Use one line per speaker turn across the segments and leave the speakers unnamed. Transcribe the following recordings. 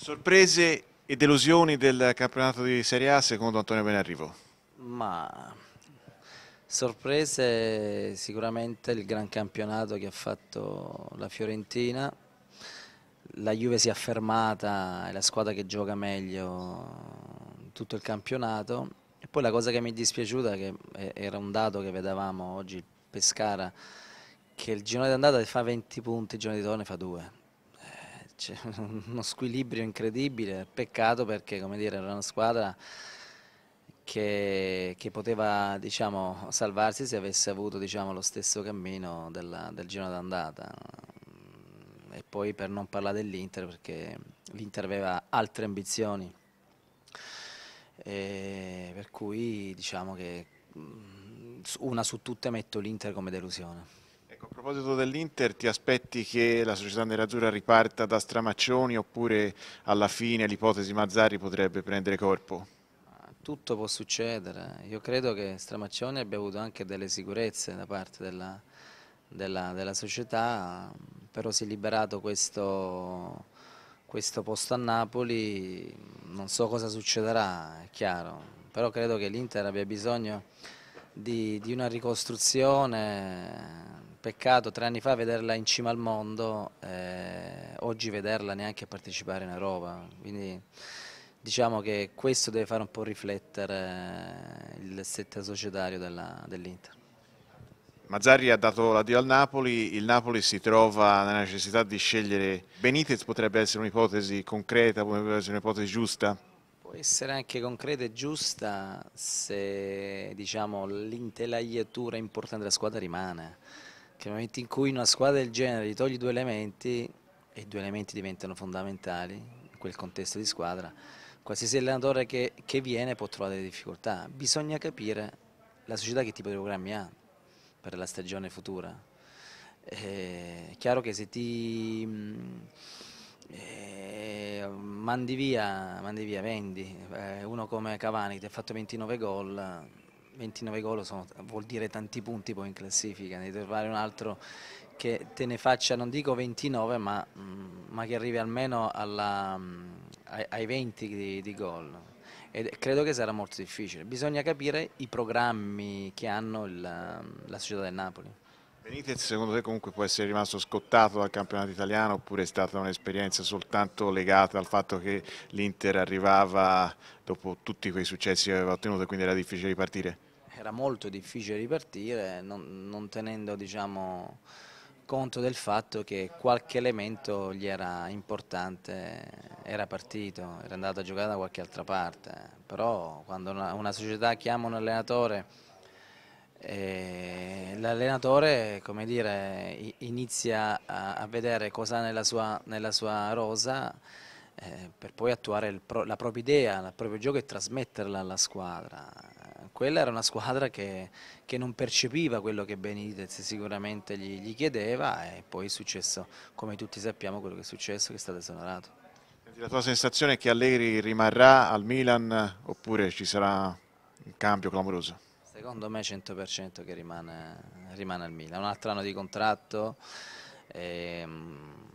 Sorprese e delusioni del campionato di Serie A secondo Antonio Benarrivo?
Ma sorprese sicuramente il gran campionato che ha fatto la Fiorentina, la Juve si è affermata, è la squadra che gioca meglio tutto il campionato e poi la cosa che mi è dispiaciuta che eh, era un dato che vedevamo oggi Pescara che il girone d'andata fa 20 punti, il girone di torno fa 2 c'è uno squilibrio incredibile, peccato perché come dire, era una squadra che, che poteva diciamo, salvarsi se avesse avuto diciamo, lo stesso cammino della, del giro d'andata e poi per non parlare dell'Inter perché l'Inter aveva altre ambizioni e per cui diciamo che mm, una su tutte metto l'Inter come delusione
proposito dell'Inter, ti aspetti che la società nerazzurra riparta da Stramaccioni oppure alla fine l'ipotesi Mazzari potrebbe prendere corpo?
Tutto può succedere. Io credo che Stramaccioni abbia avuto anche delle sicurezze da parte della, della, della società, però si è liberato questo, questo posto a Napoli. Non so cosa succederà, è chiaro, però credo che l'Inter abbia bisogno di, di, una ricostruzione peccato tre anni fa vederla in cima al mondo, eh, oggi vederla neanche partecipare in Europa, quindi diciamo che questo deve fare un po' riflettere eh, il sette societario dell'Inter. Dell Mazzarri ha dato l'addio al
Napoli, il Napoli si trova nella necessità di scegliere Benitez, potrebbe essere un'ipotesi concreta, potrebbe essere un'ipotesi giusta?
Può essere anche concreta e giusta se diciamo, l'intelagliatura importante della squadra rimane che nel momento in cui una squadra del genere gli togli due elementi e i due elementi diventano fondamentali in quel contesto di squadra, qualsiasi allenatore che, che viene può trovare delle difficoltà. Bisogna capire la società che tipo di programmi ha per la stagione futura. Eh, è chiaro che se ti mm, eh, mandi, via, mandi via, vendi, eh, uno come Cavani che ti ha fatto 29 gol 29 gol sono, vuol dire tanti punti poi in classifica, devi trovare un altro che te ne faccia, non dico 29, ma, mm, ma che arrivi almeno alla, mm, ai, 20 di, di gol. E credo che sarà molto difficile. Bisogna capire i programmi che hanno il, mm, la società del Napoli.
Benitez secondo te comunque può essere rimasto scottato dal campionato italiano oppure è stata un'esperienza soltanto legata al fatto che l'Inter arrivava dopo tutti quei successi che aveva ottenuto e quindi era difficile ripartire?
era molto difficile ripartire non, non tenendo diciamo, conto del fatto che qualche elemento gli era importante, era partito, era andato a giocare da qualche altra parte, però quando una, una società chiama un allenatore eh, l'allenatore inizia a, a vedere cosa ha nella sua, nella sua rosa eh, per poi attuare pro la propria idea, il proprio gioco e trasmetterla alla squadra. Quella era una squadra che, che non percepiva quello che Benitez sicuramente gli, gli chiedeva e poi è successo, come tutti sappiamo, quello che è successo, che è stato esonerato. La
tua sensazione è che Allegri rimarrà al Milan oppure ci sarà un cambio clamoroso?
Secondo me 100% che rimane, rimane al Milan, un altro anno di contratto, e, ehm,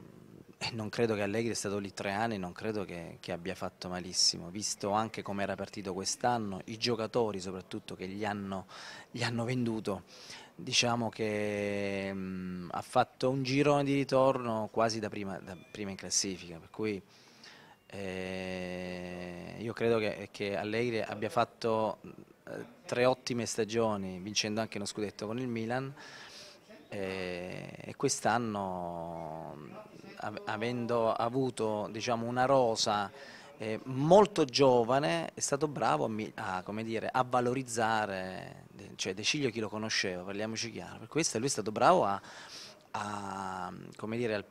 eh, non credo che Allegri sia stato lì tre anni, non credo che, che abbia fatto malissimo, visto anche come era partito quest'anno, i giocatori soprattutto che gli hanno, gli hanno venduto, diciamo che mh, mm, ha fatto un girone di ritorno quasi da prima, da prima in classifica, per cui eh, io credo che, che, Allegri abbia fatto eh, tre ottime stagioni, vincendo anche uno scudetto con il Milan, eh, e quest'anno avendo avuto diciamo, una rosa eh, molto giovane, è stato bravo a, a, dire, a valorizzare cioè De chi lo conosceva, parliamoci chiaro, per questo lui è stato bravo a, a, dire, al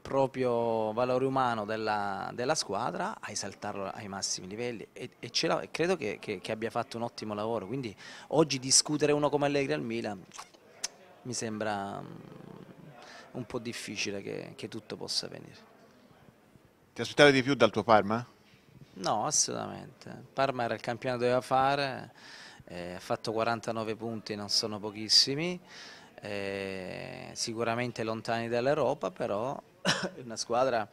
proprio valore umano della, della, squadra, a esaltarlo ai massimi livelli e, e, e credo che, che, che, abbia fatto un ottimo lavoro, quindi oggi discutere uno come Allegri al Milan mi sembra un po' difficile che, che tutto possa venire. Ti aspettavi di più dal tuo Parma? No, assolutamente. Parma era il campionato che doveva fare, eh, ha fatto 49 punti, non sono pochissimi, eh, sicuramente lontani dall'Europa, però è una squadra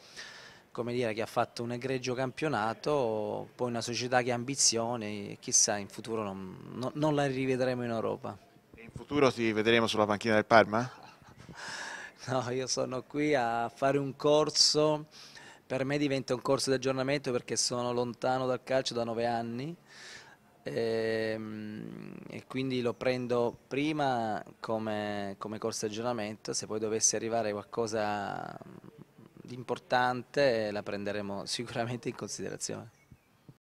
dire, che ha fatto un egregio campionato, poi una società che ha ambizioni, chissà in futuro non, non, non la rivedremo in Europa. in futuro
ti vedremo sulla panchina del Parma?
No, io sono qui a fare un corso, per me diventa un corso di aggiornamento perché sono lontano dal calcio da nove anni e, ehm, e quindi lo prendo prima come, come corso di aggiornamento, se poi dovesse arrivare qualcosa di importante la prenderemo sicuramente in considerazione.